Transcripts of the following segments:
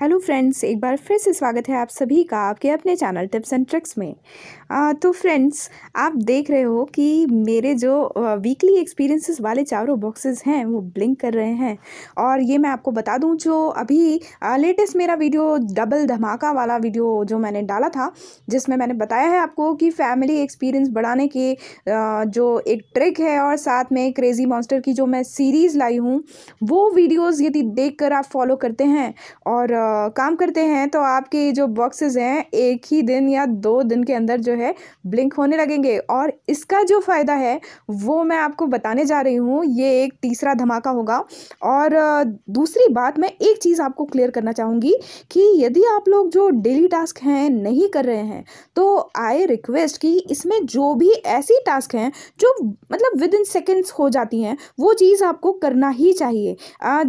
hello friends एक बार फिर से स्वागत है आप सभी का आपके अपने चैनल टिप्स एंड ट्रिक्स में आ, तो फ्रेंड्स आप देख रहे हो कि मेरे जो वीकली एक्सपीरियंसेस वाले चारों बॉक्सेस हैं वो ब्लिंक कर रहे हैं और ये मैं आपको बता दूं जो अभी लेटेस्ट मेरा वीडियो डबल धमाका वाला वीडियो जो मैंने डाला था जिसमें मैंने बताया है आपको कि फैमिली एक्सपीरियंस बढ़ाने के आ, जो एक ट्रिक है और साथ में क्रेज़ी मॉन्स्टर की जो मैं सीरीज़ लाई हूँ वो वीडियोज़ यदि देख कर आप फॉलो करते हैं और काम करते हैं तो आपके जो बॉक्सेस हैं एक ही दिन या दो दिन के अंदर जो है ब्लिंक होने लगेंगे और इसका जो फ़ायदा है वो मैं आपको बताने जा रही हूँ ये एक तीसरा धमाका होगा और दूसरी बात मैं एक चीज़ आपको क्लियर करना चाहूँगी कि यदि आप लोग जो डेली टास्क हैं नहीं कर रहे हैं तो आई रिक्वेस्ट कि इसमें जो भी ऐसी टास्क हैं जो मतलब विद इन सेकेंड्स हो जाती हैं वो चीज़ आपको करना ही चाहिए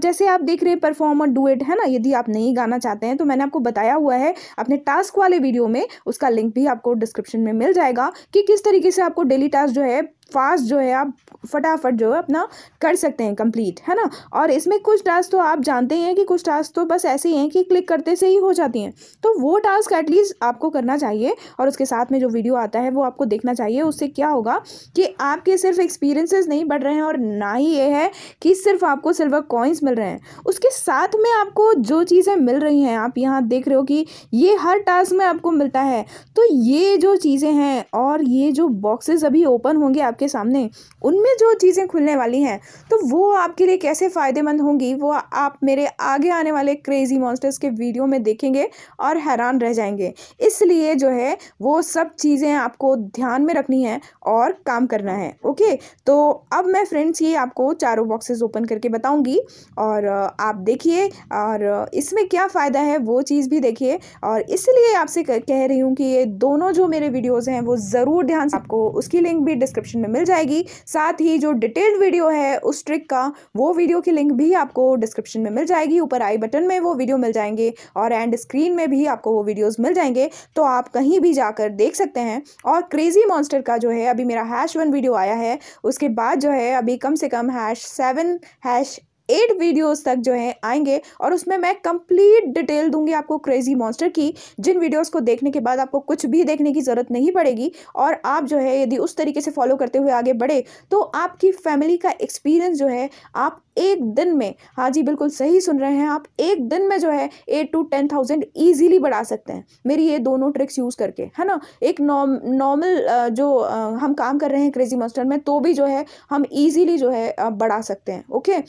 जैसे आप देख रहे परफॉर्मर डुएट है ना यदि आप नहीं गाना बनाना चाहते हैं तो मैंने आपको बताया हुआ है अपने टास्क वाले वीडियो में उसका लिंक भी आपको डिस्क्रिप्शन में मिल जाएगा कि किस तरीके से आपको डेली टास्क जो है फास्ट जो है आप फटाफट जो है अपना कर सकते हैं कंप्लीट है ना और इसमें कुछ टास्क तो आप जानते हैं कि कुछ टास्क तो बस ऐसे ही हैं कि क्लिक करते से ही हो जाती हैं तो वो टास्क एटलीस्ट आपको करना चाहिए और उसके साथ में जो वीडियो आता है वो आपको देखना चाहिए उससे क्या होगा कि आपके सिर्फ एक्सपीरियंसेस नहीं बढ़ रहे हैं और ना ही ये है कि सिर्फ आपको सिल्वर कॉइन्स मिल रहे हैं उसके साथ में आपको जो चीज़ें मिल रही हैं आप यहाँ देख रहे हो कि ये हर टास्क में आपको मिलता है तो ये जो चीज़ें हैं और ये जो बॉक्सेज अभी ओपन होंगे आप आपके सामने उनमें जो चीज़ें खुलने वाली हैं तो वो आपके लिए कैसे फ़ायदेमंद होंगी वो आप मेरे आगे आने वाले क्रेज़ी मॉन्स्टर्स के वीडियो में देखेंगे और हैरान रह जाएंगे इसलिए जो है वो सब चीज़ें आपको ध्यान में रखनी है और काम करना है ओके तो अब मैं फ्रेंड्स ये आपको चारों बॉक्सेस ओपन करके बताऊंगी और आप देखिए और इसमें क्या फ़ायदा है वो चीज़ भी देखिए और इसलिए आपसे कह रही हूँ कि ये दोनों जो मेरे वीडियोज़ हैं वो ज़रूर ध्यान से आपको उसकी लिंक भी डिस्क्रिप्शन में में मिल जाएगी साथ ही जो डिटेल्ड वीडियो है उस ट्रिक का वो वीडियो की लिंक भी आपको डिस्क्रिप्शन में मिल जाएगी ऊपर आई बटन में वो वीडियो मिल जाएंगे और एंड स्क्रीन में भी आपको वो वीडियोज़ मिल जाएंगे तो आप कहीं भी जाकर देख सकते हैं और क्रेज़ी मॉन्स्टर का जो है अभी मेरा हैश वन वीडियो आया है उसके बाद जो है अभी कम से कम hash seven hash eight videos तक जो है आएंगे और उसमें मैं कंप्लीट डिटेल दूंगी आपको क्रेजी मॉन्स्टर की जिन वीडियोस को देखने के बाद आपको कुछ भी देखने की ज़रूरत नहीं पड़ेगी और आप जो है यदि उस तरीके से फॉलो करते हुए आगे बढ़े तो आपकी फैमिली का एक्सपीरियंस जो है आप एक दिन में हाँ जी बिल्कुल सही सुन रहे हैं आप एक दिन में जो है eight to ten thousand easily बढ़ा सकते हैं मेरी ये दोनों ट्रिक्स यूज़ करके है ना एक नॉर्मल जो हम काम कर रहे हैं क्रेजी मस्टर्ड में तो भी जो है हम ईजिली जो है बढ़ा सकते हैं ओके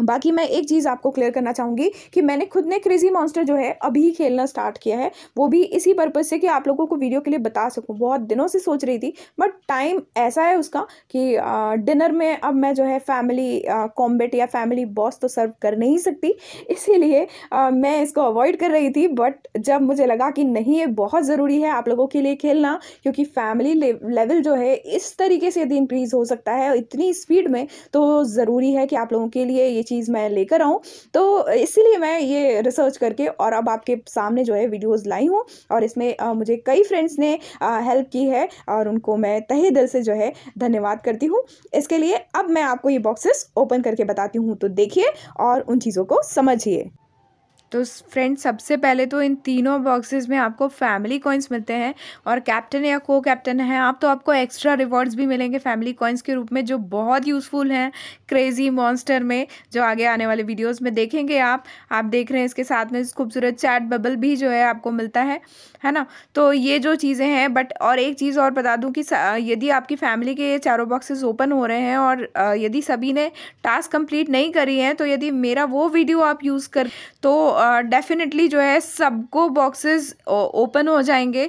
बाकी मैं एक चीज़ आपको क्लियर करना चाहूँगी कि मैंने खुद ने क्रेजी मॉन्स्टर जो है अभी खेलना स्टार्ट किया है वो भी इसी पर्पज़ से कि आप लोगों को वीडियो के लिए बता सकूँ बहुत दिनों से सोच रही थी बट टाइम ऐसा है उसका कि डिनर में अब मैं जो है फैमिली कॉम्बेट या फैमिली बॉस तो सर्व कर नहीं सकती इसीलिए मैं इसको अवॉइड कर रही थी बट जब मुझे लगा कि नहीं ये बहुत ज़रूरी है आप लोगों के लिए खेलना क्योंकि फैमिली लेवल जो है इस तरीके से यदि इंक्रीज़ हो सकता है इतनी स्पीड में तो ज़रूरी है कि आप लोगों के लिए चीज़ मैं लेकर आऊँ तो इसीलिए मैं ये रिसर्च करके और अब आपके सामने जो है वीडियोज़ लाई हूँ और इसमें मुझे कई फ्रेंड्स ने हेल्प की है और उनको मैं तहे दिल से जो है धन्यवाद करती हूँ इसके लिए अब मैं आपको ये बॉक्सेस ओपन करके बताती हूँ तो देखिए और उन चीज़ों को समझिए तो फ्रेंड्स सबसे पहले तो इन तीनों बॉक्सेस में आपको फैमिली कॉइन्स मिलते हैं और कैप्टन या को कैप्टन हैं आप तो आपको एक्स्ट्रा रिवॉर्ड्स भी मिलेंगे फैमिली कॉइन्स के रूप में जो बहुत यूज़फुल हैं क्रेजी मॉन्स्टर में जो आगे आने वाले वीडियोज़ में देखेंगे आप आप देख रहे हैं इसके साथ में इस खूबसूरत चैट बबल भी जो है आपको मिलता है है ना तो ये जो चीज़ें हैं बट और एक चीज़ और बता दूँ कि यदि आपकी फैमिली के चारों बॉक्सेज ओपन हो रहे हैं और यदि सभी ने टास्क कम्प्लीट नहीं करी है तो यदि मेरा वो वीडियो आप यूज़ कर तो डेफिनेटली जो है सबको बॉक्सेस ओपन हो जाएंगे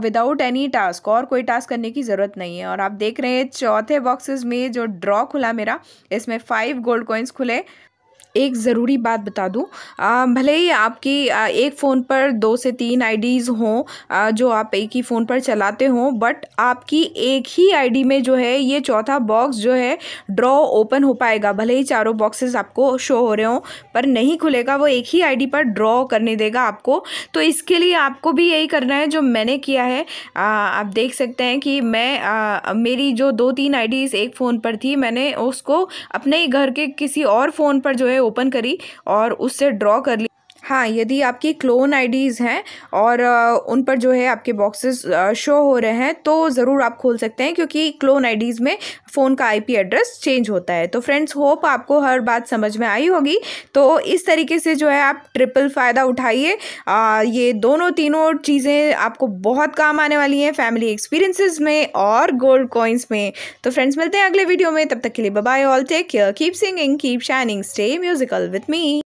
विदाउट एनी टास्क और कोई टास्क करने की ज़रूरत नहीं है और आप देख रहे हैं चौथे बॉक्सेस में जो ड्रॉ खुला मेरा इसमें फाइव गोल्ड कॉइन्स खुले एक ज़रूरी बात बता दूँ भले ही आपकी आ, एक फ़ोन पर दो से तीन आईडीज़ हों जो आप एक ही फ़ोन पर चलाते हों बट आपकी एक ही आईडी में जो है ये चौथा बॉक्स जो है ड्रॉ ओपन हो पाएगा भले ही चारों बॉक्सेस आपको शो हो रहे हों पर नहीं खुलेगा वो एक ही आईडी पर ड्रॉ करने देगा आपको तो इसके लिए आपको भी यही करना है जो मैंने किया है आ, आप देख सकते हैं कि मैं आ, मेरी जो दो तीन आई एक फ़ोन पर थी मैंने उसको अपने ही घर के किसी और फ़ोन पर जो है ओपन करी और उससे ड्रॉ कर ली हाँ यदि आपकी क्लोन आईडीज़ हैं और उन पर जो है आपके बॉक्सेस शो हो रहे हैं तो ज़रूर आप खोल सकते हैं क्योंकि क्लोन आईडीज़ में फ़ोन का आईपी एड्रेस चेंज होता है तो फ्रेंड्स होप आपको हर बात समझ में आई होगी तो इस तरीके से जो है आप ट्रिपल फ़ायदा उठाइए ये दोनों तीनों चीज़ें आपको बहुत काम आने वाली हैं फैमिली एक्सपीरियंसिस में और गोल्ड कॉइन्स में तो फ्रेंड्स मिलते हैं अगले वीडियो में तब तक के लिए bye all take care keep singing keep shining stay musical with me